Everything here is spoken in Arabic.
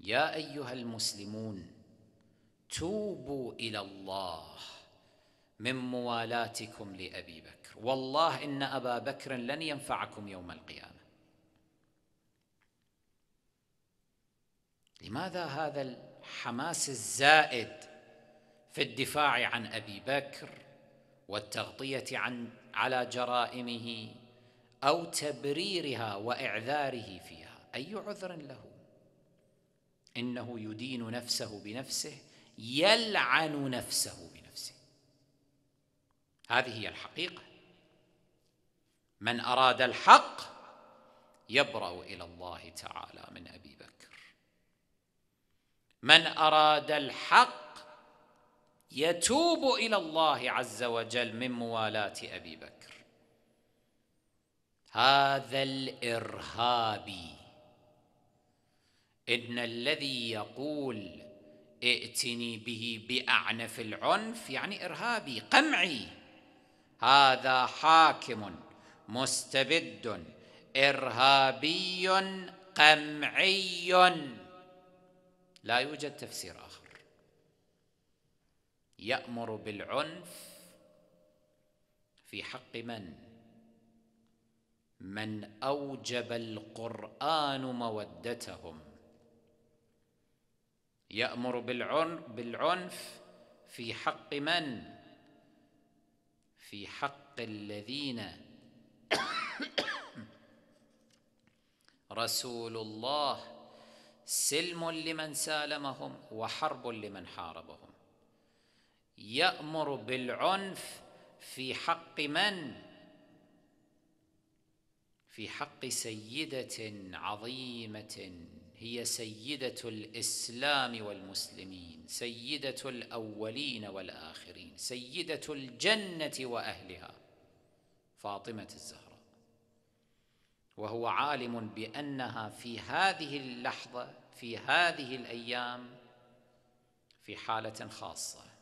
يا ايها المسلمون توبوا الى الله من موالاتكم لابي بكر والله ان ابا بكر لن ينفعكم يوم القيامه لماذا هذا الحماس الزائد في الدفاع عن ابي بكر والتغطيه عن على جرائمه او تبريرها واعذاره فيها اي عذر له إنه يدين نفسه بنفسه يلعن نفسه بنفسه هذه هي الحقيقة من أراد الحق يبرأ إلى الله تعالى من أبي بكر من أراد الحق يتوب إلى الله عز وجل من موالاة أبي بكر هذا الإرهابي إن الذي يقول ائتني به بأعنف العنف يعني إرهابي قمعي هذا حاكم مستبد إرهابي قمعي لا يوجد تفسير آخر يأمر بالعنف في حق من من أوجب القرآن مودتهم يأمر بالعنف في حق من؟ في حق الذين رسول الله سلم لمن سالمهم وحرب لمن حاربهم يأمر بالعنف في حق من؟ في حق سيدة عظيمة هي سيدة الإسلام والمسلمين سيدة الأولين والآخرين سيدة الجنة وأهلها فاطمة الزهراء وهو عالم بأنها في هذه اللحظة في هذه الأيام في حالة خاصة